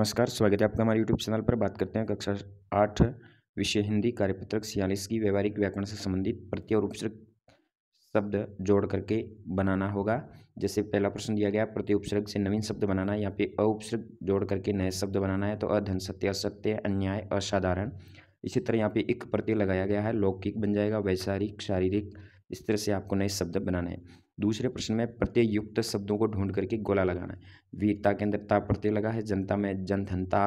नमस्कार स्वागत है आपका हमारे यूट्यूब चैनल पर बात करते हैं कक्षा आठ विषय हिंदी कार्यपत्रक छियालीस की व्यवहारिक व्याकरण से संबंधित प्रत्यय और उपसर्ग शब्द जोड़ करके बनाना होगा जैसे पहला प्रश्न दिया गया प्रत्यय उपसर्ग से नवीन शब्द बनाना है यहाँ पे अउपसर्ग जोड़ करके नए शब्द बनाना है तो अधन सत्य असत्य अन्याय असाधारण इसी तरह यहाँ पे एक प्रत्यय लगाया गया है लौकिक बन जाएगा वैचारिक शारीरिक इस तरह से आपको नए शब्द बनाना है दूसरे प्रश्न में प्रत्यय युक्त शब्दों को ढूंढ करके गोला लगाना है वीरता के अंदर ता प्रत्यय लगा है जनता में जनधनता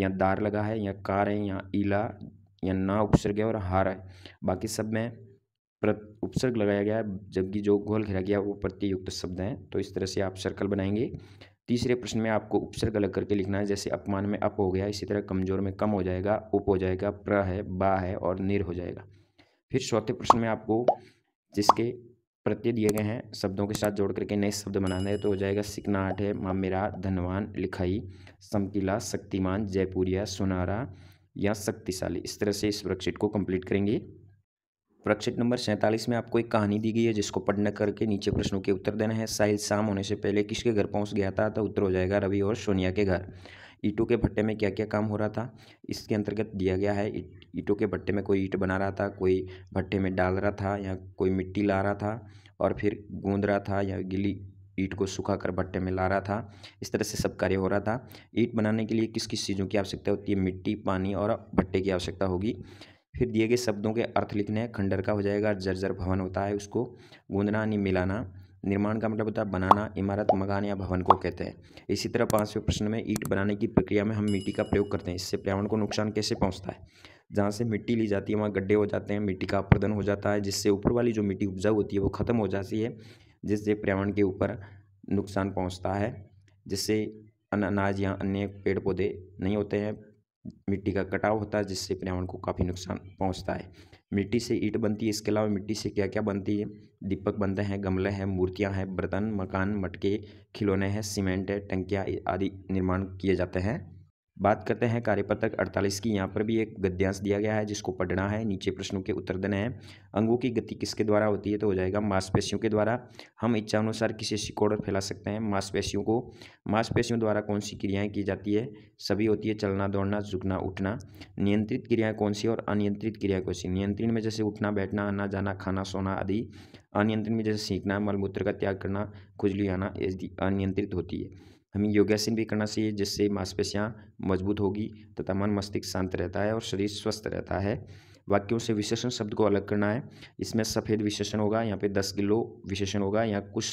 या दार लगा है या कार है या ईला या ना उपसर्ग है और हार है बाकी सब में उपसर्ग लगाया गया है जबकि जो गोल घेरा गया वो प्रत्यय युक्त शब्द हैं तो इस तरह से आप सर्कल बनाएंगे तीसरे प्रश्न में आपको उपसर्ग अलग करके लिखना है जैसे अपमान में अप हो गया इसी तरह कमजोर में कम हो जाएगा उप हो जाएगा प्र है बा है और निर हो जाएगा फिर चौथे प्रश्न में आपको जिसके प्रत्यय दिए गए हैं शब्दों के साथ जोड़ करके नए शब्द बनाना है तो हो जाएगा सिकनाट है मामेरा धनवान लिखाई समकीला शक्तिमान जयपुरिया सुनारा या शक्तिशाली इस तरह से इस वर्कशीट को कंप्लीट करेंगे वर्कशीट नंबर सैंतालीस में आपको एक कहानी दी गई है जिसको पढ़ना करके नीचे प्रश्नों के उत्तर देना है साहिल शाम होने से पहले किसके घर पहुँच गया था तो उत्तर हो जाएगा रवि और सोनिया के घर ईंटों के भट्टे में क्या क्या काम हो रहा था इसके अंतर्गत दिया गया है ईंटों के भट्टे में कोई ईंट बना रहा था कोई भट्टे में डाल रहा था या कोई मिट्टी ला रहा था और फिर गूंद रहा था या गिली ईट को सुखा कर भट्टे में ला रहा था इस तरह से सब कार्य हो रहा था ईट बनाने के लिए किस किस चीज़ों की आवश्यकता होती है मिट्टी पानी और भट्टे की आवश्यकता होगी फिर दिए गए शब्दों के अर्थ लिखने खंडर का हो जाएगा जर्जर भवन होता है उसको गूंदना यानी मिलाना निर्माण का मतलब होता है बनाना इमारत मकान या भवन को कहते हैं इसी तरह पाँचवें प्रश्न में ईट बनाने की प्रक्रिया में हम मिट्टी का प्रयोग करते हैं इससे पर्यावरण को नुकसान कैसे पहुँचता है जहाँ से मिट्टी ली जाती है वहाँ गड्ढे हो जाते हैं मिट्टी का अपर्दन हो जाता है जिससे ऊपर वाली जो मिट्टी उपजाऊ होती है वो ख़त्म हो जाती है जिससे पर्यावरण के ऊपर नुकसान पहुँचता है जिससे अनाज या अन्य पेड़ पौधे नहीं होते हैं मिट्टी का कटाव होता है जिससे पर्यावरण को काफ़ी नुकसान पहुंचता है मिट्टी से ईट बनती है इसके अलावा मिट्टी से क्या क्या बनती है दीपक बनते हैं गमले हैं मूर्तियां हैं बर्तन मकान मटके खिलौने हैं सीमेंट है टंकियाँ आदि निर्माण किए जाते हैं बात करते हैं कार्यपत्रक 48 की यहाँ पर भी एक गद्यांश दिया गया है जिसको पढ़ना है नीचे प्रश्नों के उत्तर देने हैं अंगों की गति किसके द्वारा होती है तो हो जाएगा मांसपेशियों के द्वारा हम इच्छानुसार किसी सिकोड़ फैला सकते हैं मांसपेशियों को मांसपेशियों द्वारा कौन सी क्रियाएँ की जाती है सभी होती है चलना दौड़ना झुकना उठना नियंत्रित क्रियाएँ कौन सी और अनियंत्रित क्रिया कौन सी नियंत्रण में जैसे उठना बैठना आना जाना खाना सोना आदि अनियंत्रित में जैसे सीखना मलमूत्र का त्याग करना खुजली आना अनियंत्रित होती है हमें योगासन भी करना चाहिए जिससे मांसपेशियाँ मजबूत होगी तथा मन मस्तिष्क शांत रहता है और शरीर स्वस्थ रहता है वाक्यों से विशेषण शब्द को अलग करना है इसमें सफ़ेद विशेषण होगा यहाँ पे दस किलो विशेषण होगा यहाँ कुछ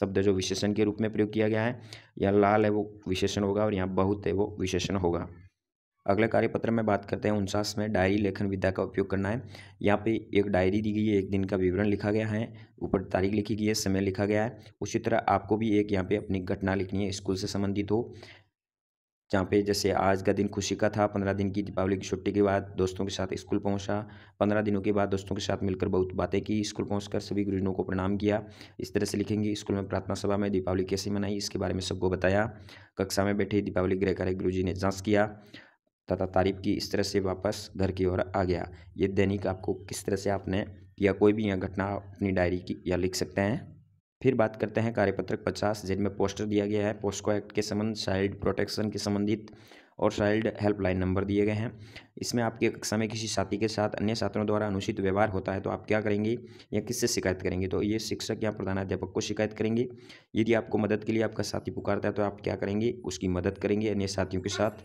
शब्द जो विशेषण के रूप में प्रयोग किया गया है यहाँ लाल है वो विशेषण होगा और यहाँ बहुत है वो विशेषण होगा अगले कार्यपत्र में बात करते हैं उनसास में डायरी लेखन विद्या का उपयोग करना है यहाँ पे एक डायरी दी गई है एक दिन का विवरण लिखा गया है ऊपर तारीख लिखी गई है समय लिखा गया है उसी तरह आपको भी एक यहाँ पे अपनी घटना लिखनी है स्कूल से संबंधित हो जहाँ पे जैसे आज का दिन खुशी का था पंद्रह दिन की दीपावली की छुट्टी के बाद दोस्तों के साथ स्कूल पहुँचा पंद्रह दिनों के बाद दोस्तों के साथ मिलकर बहुत बातें की स्कूल पहुँच सभी गुरुजनों को प्रणाम किया इस तरह से लिखेंगे स्कूल में प्रार्थना सभा में दीपावली कैसे मनाई इसके बारे में सबको बताया कक्षा में बैठे दीपावली गृह कार्य गुरु ने जाँच किया तथा तारीफ की इस तरह से वापस घर की ओर आ गया ये दैनिक आपको किस तरह से आपने या कोई भी यह घटना अपनी डायरी की या लिख सकते हैं फिर बात करते हैं कार्यपत्रक पचास जिनमें पोस्टर दिया गया है पोस्को एक्ट के संबंध चाइल्ड प्रोटेक्शन के संबंधित और चाइल्ड हेल्पलाइन नंबर दिए गए हैं इसमें आपकी कक्षा में किसी साथी के साथ अन्य छात्रों द्वारा अनुचित व्यवहार होता है तो आप क्या करेंगे या किससे शिकायत करेंगे तो ये शिक्षक या प्रधानाध्यापक को शिकायत करेंगे यदि आपको मदद के लिए आपका साथी पुकारता है तो आप क्या करेंगे उसकी मदद करेंगे अन्य साथियों के साथ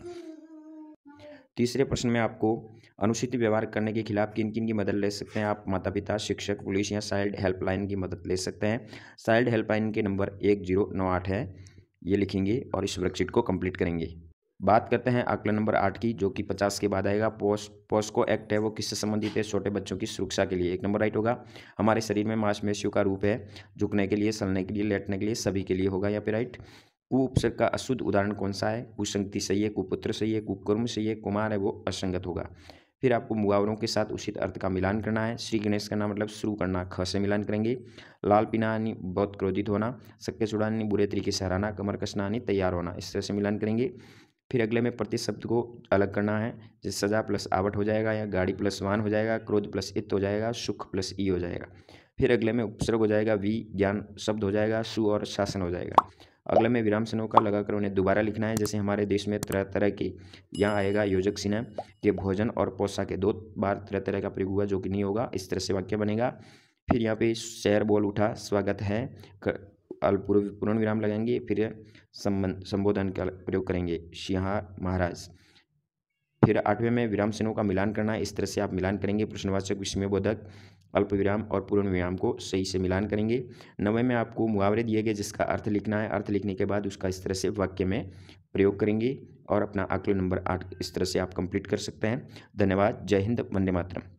तीसरे प्रश्न में आपको अनुचित व्यवहार करने के खिलाफ किन किन की मदद ले सकते हैं आप माता पिता शिक्षक पुलिस या चाइल्ड हेल्पलाइन की मदद ले सकते हैं चाइल्ड हेल्पलाइन के नंबर एक जीरो नौ आठ है ये लिखेंगे और इस वर्कशीट को कंप्लीट करेंगे बात करते हैं आकलन नंबर आठ की जो कि पचास के बाद आएगा पोस्ट पोस्को एक्ट है वो किससे संबंधित है छोटे बच्चों की सुरक्षा के लिए एक नंबर राइट होगा हमारे शरीर में मांसपेशियों का रूप है झुकने के लिए सलने के लिए लेटने के लिए सभी के लिए होगा या फिर राइट कु उपसर्ग का अशुद्ध उदाहरण कौन सा है कुसंगति सही है कुपुत्र सही है कुकर्म सही है कुमार है वो असंगत होगा फिर आपको मुहावरों के साथ उचित अर्थ का मिलान करना है श्री गणेश करना मतलब शुरू करना ख से मिलान करेंगे लाल पीना यानी बहुत क्रोधित होना सक्के चुड़ानी बुरे तरीके से हराना कमर कसना यानी तैयार होना इस तरह से मिलान करेंगे फिर अगले में प्रति शब्द को अलग करना है जैसे सजा प्लस आवट हो जाएगा या गाड़ी प्लस वान हो जाएगा क्रोध प्लस इत हो जाएगा सुख प्लस ई हो जाएगा फिर अगले में उपसर्ग हो जाएगा वी ज्ञान शब्द हो जाएगा सु और शासन हो जाएगा अगले में विराम चिन्हों का लगाकर उन्हें दोबारा लिखना है जैसे हमारे देश में तरह तरह की यहाँ आएगा योजक सिन्हा के भोजन और पोषा के दो बार तरह तरह का प्रयोग हुआ जो कि नहीं होगा इस तरह से वाक्य बनेगा फिर यहाँ पे शहर बोल उठा स्वागत है अल्पूर्व पूर्ण विराम लगाएंगे फिर संबंध संबोधन का प्रयोग करेंगे शिहा महाराज फिर आठवें में विराम चिन्हों का मिलान करना इस तरह से आप मिलान करेंगे प्रश्नवाचक विस्मय बोधक अल्प विराम और पूर्ण विराम को सही से मिलान करेंगे नवे में आपको मुहावरे दिए गए जिसका अर्थ लिखना है अर्थ लिखने के बाद उसका इस तरह से वाक्य में प्रयोग करेंगे और अपना आकलन नंबर आठ इस तरह से आप कंप्लीट कर सकते हैं धन्यवाद जय हिंद वंदे मातरम